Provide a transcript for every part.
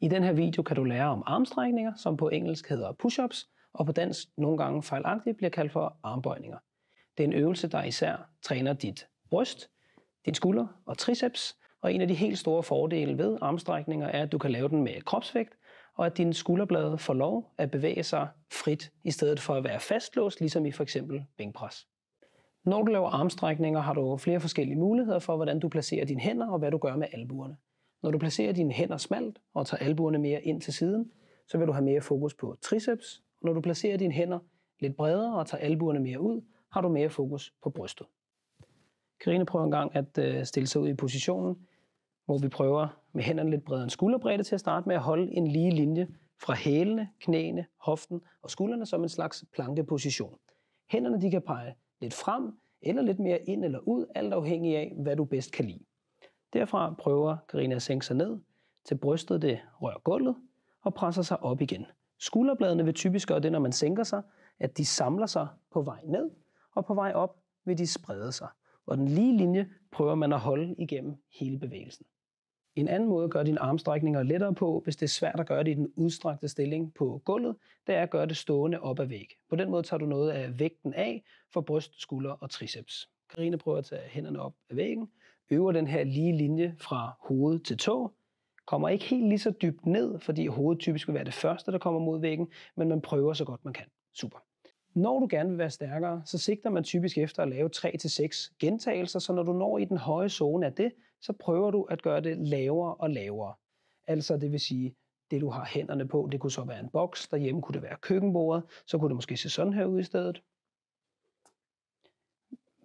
I den her video kan du lære om armstrækninger, som på engelsk hedder push-ups, og på dansk nogle gange fejlagtigt bliver kaldt for armbøjninger. Det er en øvelse, der især træner dit bryst, din skulder og triceps, og en af de helt store fordele ved armstrækninger er, at du kan lave den med kropsvægt, og at dine skulderblade får lov at bevæge sig frit, i stedet for at være fastlåst, ligesom i for eksempel bænkpres. Når du laver armstrækninger, har du flere forskellige muligheder for, hvordan du placerer dine hænder og hvad du gør med albuerne. Når du placerer dine hænder smalt og tager albuerne mere ind til siden, så vil du have mere fokus på triceps. Når du placerer dine hænder lidt bredere og tager albuerne mere ud, har du mere fokus på brystet. Karine prøver engang at øh, stille sig ud i positionen, hvor vi prøver med hænderne lidt bredere end skulderbredde til at starte med at holde en lige linje fra hælene, knæene, hoften og skuldrene som en slags plankeposition. Hænderne de kan pege lidt frem eller lidt mere ind eller ud, alt afhængig af, hvad du bedst kan lide. Derfra prøver Karina at sænke sig ned, til brystet det rører gulvet, og presser sig op igen. Skulderbladene vil typisk gøre det, når man sænker sig, at de samler sig på vej ned, og på vej op vil de sprede sig. Og den lige linje prøver man at holde igennem hele bevægelsen. En anden måde at gøre dine armstrækninger lettere på, hvis det er svært at gøre det i den udstrakte stilling på gulvet, det er at gøre det stående op ad væg. På den måde tager du noget af vægten af for bryst, skulder og triceps. Karine prøver at tage hænderne op ad væggen, øver den her lige linje fra hoved til tå, kommer ikke helt lige så dybt ned, fordi hovedet typisk vil være det første, der kommer mod væggen, men man prøver så godt man kan. Super. Når du gerne vil være stærkere, så sigter man typisk efter at lave 3-6 gentagelser, så når du når i den høje zone af det, så prøver du at gøre det lavere og lavere. Altså det vil sige, det du har hænderne på, det kunne så være en boks, derhjemme kunne det være køkkenbordet, så kunne det måske se sådan her ud i stedet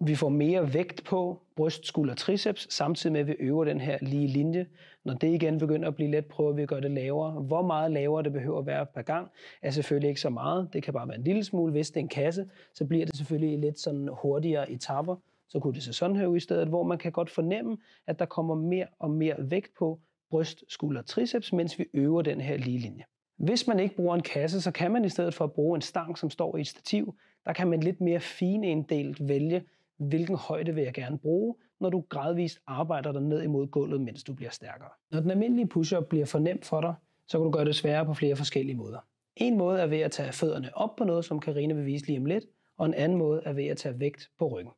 vi får mere vægt på bryst, skulder, triceps, samtidig med at vi øver den her lige linje. Når det igen begynder at blive let, prøver vi at gøre det lavere. Hvor meget lavere det behøver at være per gang, er selvfølgelig ikke så meget. Det kan bare være en lille smule. Hvis det er en kasse, så bliver det selvfølgelig lidt sådan hurtigere etapper. Så kunne det se sådan her ud i stedet, hvor man kan godt fornemme, at der kommer mere og mere vægt på bryst, skulder, triceps, mens vi øver den her lige linje. Hvis man ikke bruger en kasse, så kan man i stedet for at bruge en stang, som står i et stativ, der kan man lidt mere finendelt vælge, hvilken højde vil jeg gerne bruge, når du gradvist arbejder dig ned imod gulvet, mens du bliver stærkere. Når den almindelige push-up bliver for nem for dig, så kan du gøre det sværere på flere forskellige måder. En måde er ved at tage fødderne op på noget, som Karina vil vise lige om lidt, og en anden måde er ved at tage vægt på ryggen.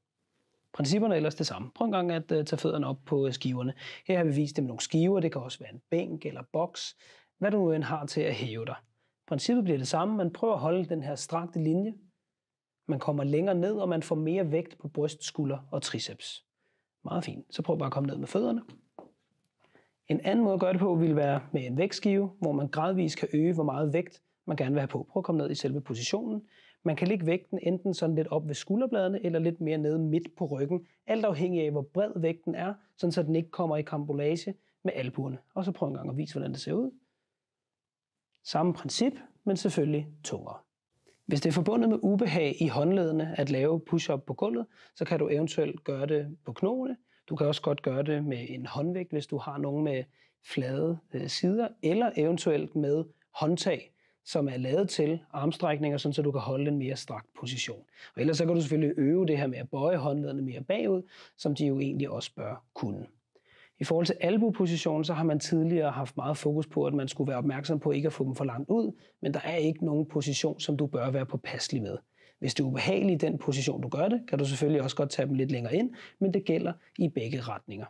Principperne er ellers det samme. Prøv en gang at øh, tage fødderne op på øh, skiverne. Her har vi vist dem nogle skiver, det kan også være en bænk eller boks, hvad du nu end har til at hæve dig. Princippet bliver det samme, men prøv at holde den her strakte linje man kommer længere ned, og man får mere vægt på bryst, skulder og triceps. Meget fint. Så prøv bare at komme ned med fødderne. En anden måde at gøre det på vil være med en vægtskive, hvor man gradvist kan øge, hvor meget vægt man gerne vil have på. Prøv at komme ned i selve positionen. Man kan lægge vægten enten sådan lidt op ved skulderbladene, eller lidt mere nede midt på ryggen, alt afhængig af, hvor bred vægten er, sådan så den ikke kommer i kambolage med albuerne. Og så prøv en gang at vise, hvordan det ser ud. Samme princip, men selvfølgelig tungere. Hvis det er forbundet med ubehag i håndledene at lave push-up på gulvet, så kan du eventuelt gøre det på knogene. Du kan også godt gøre det med en håndvægt, hvis du har nogen med flade øh, sider, eller eventuelt med håndtag, som er lavet til armstrækninger, så du kan holde en mere strakt position. Og ellers så kan du selvfølgelig øve det her med at bøje håndledene mere bagud, som de jo egentlig også bør kunne. I forhold til albuepositionen, så har man tidligere haft meget fokus på, at man skulle være opmærksom på ikke at få dem for langt ud, men der er ikke nogen position, som du bør være påpasselig med. Hvis det er ubehageligt i den position, du gør det, kan du selvfølgelig også godt tage dem lidt længere ind, men det gælder i begge retninger.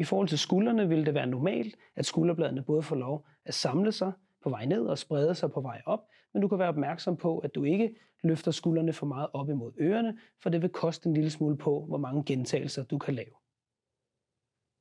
I forhold til skuldrene vil det være normalt, at skulderbladene både får lov at samle sig på vej ned og sprede sig på vej op, men du kan være opmærksom på, at du ikke løfter skuldrene for meget op imod ørerne, for det vil koste en lille smule på, hvor mange gentagelser du kan lave.